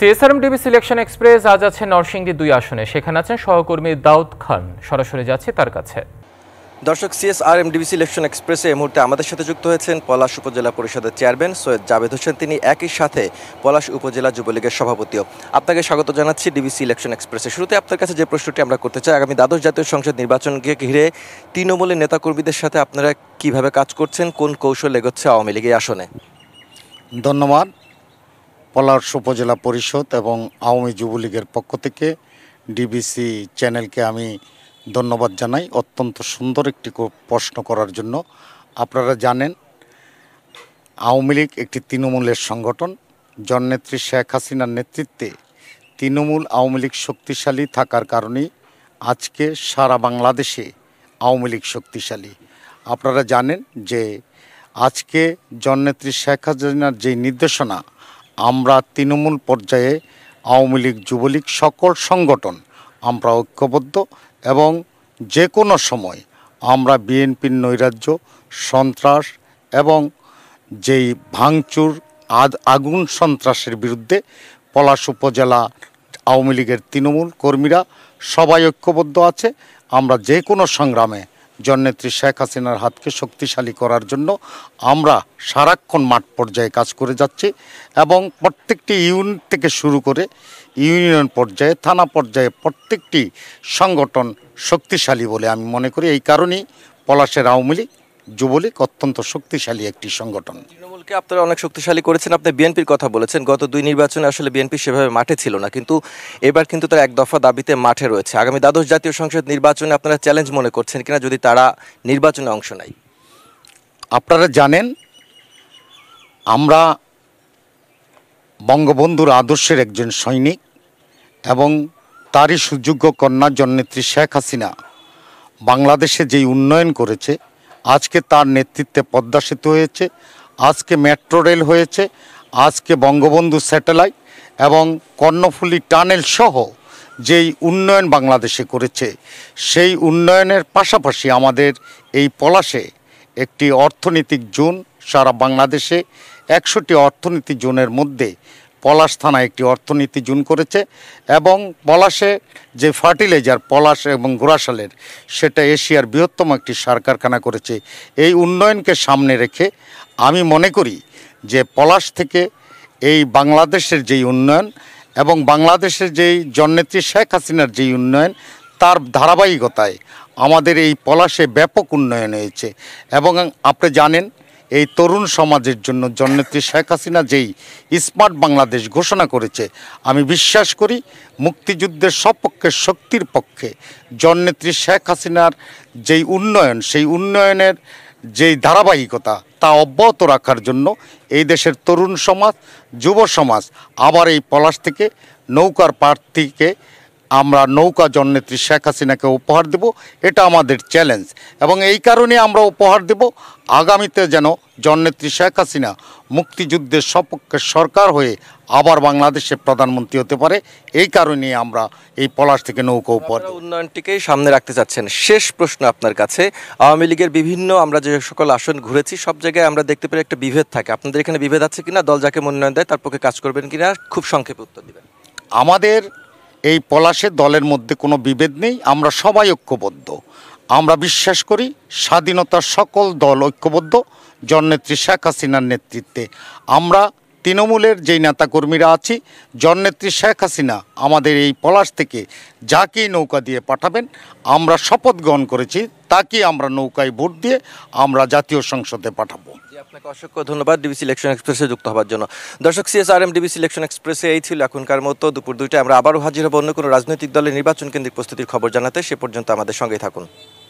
CSRM DB selection express আজ আছে নরসিংদী দুই আসনে সেখানে আছেন সহকর্মী দাউদ খান সরাসরি যাচ্ছে তার কাছে দর্শক সিএসআরএম ডিবি সিলেকশন এক্সপ্রেসে এই মুহূর্তে আমাদের সাথে যুক্ত হয়েছেন পলাশ উপজেলা পরিষদের চেয়ারম্যান সৈয়দ জাভেদ হোসেন তিনি একই সাথে পলাশ উপজেলা যুবলীগের সভাপতিও আপনাকে স্বাগত জানাচ্ছি ডিবি সিলেকশন এক্সপ্রেসে শুরুতে আপনার কাছে যে প্রশ্নটি আমরা করতে চাই আগামী দ্বাদশ জাতীয় সংসদ নির্বাচনকে ঘিরে তৃণমূলের নেতাকর্মীদের সাথে আপনারা কিভাবে কাজ করছেন কোন কৌশল এগোচ্ছে আওয়ামী লীগের আসনে ধন্যবাদ পলাশ উপজেলা পরিষদ এবং আওয়ামী যুবলীগের পক্ষ থেকে ডিবিসি চ্যানেলকে আমি ধন্যবাদ জানাই অত্যন্ত সুন্দর একটি প্রশ্ন করার জন্য আপনারা জানেন আওয়ামী লীগ একটি তৃণমূলের সংগঠন জননেত্রী শেখ হাসিনার নেতৃত্বে তৃণমূল আওয়ামী লীগ শক্তিশালী থাকার কারণেই আজকে সারা বাংলাদেশে আওয়ামী লীগ শক্তিশালী আপনারা জানেন যে আজকে জননেত্রী শেখ হাসিনার যে নির্দেশনা আমরা তৃণমূল পর্যায়ে আওয়ামী লীগ যুবলীগ সকল সংগঠন আমরা ঐক্যবদ্ধ এবং যে কোনো সময় আমরা বিএনপির নৈরাজ্য সন্ত্রাস এবং যেই ভাঙচুর আদ আগুন সন্ত্রাসের বিরুদ্ধে পলাশ উপজেলা আওয়ামী লীগের তৃণমূল কর্মীরা সবাই ঐক্যবদ্ধ আছে আমরা যে কোনো সংগ্রামে জননেত্রী শেখ হাসিনার হাতকে শক্তিশালী করার জন্য আমরা সারাক্ষণ মাঠ পর্যায়ে কাজ করে যাচ্ছি এবং প্রত্যেকটি ইউনিট থেকে শুরু করে ইউনিয়ন পর্যায়ে থানা পর্যায়ে প্রত্যেকটি সংগঠন শক্তিশালী বলে আমি মনে করি এই কারণেই পলাশের আওয়ামী লীগ যুবলীগ অত্যন্ত শক্তিশালী একটি সংগঠন তৃণমূলকে আপনারা অনেক শক্তিশালী করেছেন আপনি বিএনপির কথা বলেছেন গত দুই নির্বাচনে আসলে বিএনপি সেভাবে মাঠে ছিল না কিন্তু এবার কিন্তু তার এক দফা দাবিতে মাঠে রয়েছে আগামী দ্বাদশ জাতীয় সংসদ নির্বাচনে আপনারা চ্যালেঞ্জ মনে করছেন কিনা যদি তারা নির্বাচনে অংশ নেয় আপনারা জানেন আমরা বঙ্গবন্ধুর আদর্শের একজন সৈনিক এবং তারই সুযোগ্য কন্যা জননেত্রী শেখ হাসিনা বাংলাদেশে যেই উন্নয়ন করেছে আজকে তার নেতৃত্বে পদ্মা সেতু হয়েছে আজকে মেট্রো রেল হয়েছে আজকে বঙ্গবন্ধু স্যাটেলাইট এবং কর্ণফুলি টানেল সহ যেই উন্নয়ন বাংলাদেশে করেছে সেই উন্নয়নের পাশাপাশি আমাদের এই পলাশে একটি অর্থনৈতিক জোন সারা বাংলাদেশে একশোটি অর্থনীতি জোনের মধ্যে পলাশ থানা একটি অর্থনীতি জুন করেছে এবং পলাশে যে ফার্টিলাইজার পলাশ এবং গোড়াশালের সেটা এশিয়ার বৃহত্তম একটি সার কারখানা করেছে এই উন্নয়নকে সামনে রেখে আমি মনে করি যে পলাশ থেকে এই বাংলাদেশের যেই উন্নয়ন এবং বাংলাদেশের যেই জননেত্রী শেখ হাসিনার যেই উন্নয়ন তার ধারাবাহিকতায় আমাদের এই পলাশে ব্যাপক উন্নয়ন হয়েছে এবং আপনি জানেন এই তরুণ সমাজের জন্য জন্নেত্রী শেখ হাসিনা যেই স্মার্ট বাংলাদেশ ঘোষণা করেছে আমি বিশ্বাস করি মুক্তিযুদ্ধের সপক্ষের শক্তির পক্ষে জন্নেত্রী শেখ হাসিনার যেই উন্নয়ন সেই উন্নয়নের যেই ধারাবাহিকতা তা অব্যাহত রাখার জন্য এই দেশের তরুণ সমাজ যুব সমাজ আবার এই পলাশ থেকে নৌকার প্রার্থীকে আমরা নৌকা জননেত্রী শেখ হাসিনাকে উপহার দেব এটা আমাদের চ্যালেঞ্জ এবং এই কারণে আমরা উপহার দেব আগামীতে যেন জননেত্রী শেখ হাসিনা মুক্তিযুদ্ধের সপক্ষে সরকার হয়ে আবার বাংলাদেশের প্রধানমন্ত্রী হতে পারে এই কারণে আমরা এই পলাশ থেকে নৌকা উপর উন্নয়নটিকেই সামনে রাখতে চাচ্ছেন শেষ প্রশ্ন আপনার কাছে আওয়ামী লীগের বিভিন্ন আমরা যে সকল আসন ঘুরেছি সব জায়গায় আমরা দেখতে পাই একটা বিভেদ থাকে আপনাদের এখানে বিভেদ আছে কিনা দল যাকে মনোনয়ন দেয় তার পক্ষে কাজ করবেন কিনা খুব সংক্ষেপে উত্তর দেবেন আমাদের এই পলাশে দলের মধ্যে কোনো বিভেদ নেই আমরা সবাই ঐক্যবদ্ধ আমরা বিশ্বাস করি স্বাধীনতার সকল দল ঐক্যবদ্ধ জননেত্রী শেখ হাসিনার নেতৃত্বে আমরা তৃণমূলের যেই নেতাকর্মীরা আছি জননেত্রী শেখ হাসিনা আমাদের এই পলাশ থেকে যাকে নৌকা দিয়ে পাঠাবেন আমরা শপথ গ্রহণ করেছি তাকে আমরা নৌকায় ভোট দিয়ে আমরা জাতীয় সংসদে পাঠাবো আপনাকে অসংখ্য ধন্যবাদ ডিবি সিলেকশন এক্সপ্রেসে যুক্ত হওয়ার জন্য দর্শক সিএসআরএম ডিবি সিলেকশন এক্সপ্রেসে এই ছিল এখনকার মতো দুপুর দুইটায় আমরা আবারও হাজির হব অন্য কোনো রাজনৈতিক দলের নির্বাচন কেন্দ্রিক প্রস্তুতির খবর জানাতে সে পর্যন্ত আমাদের সঙ্গেই থাকুন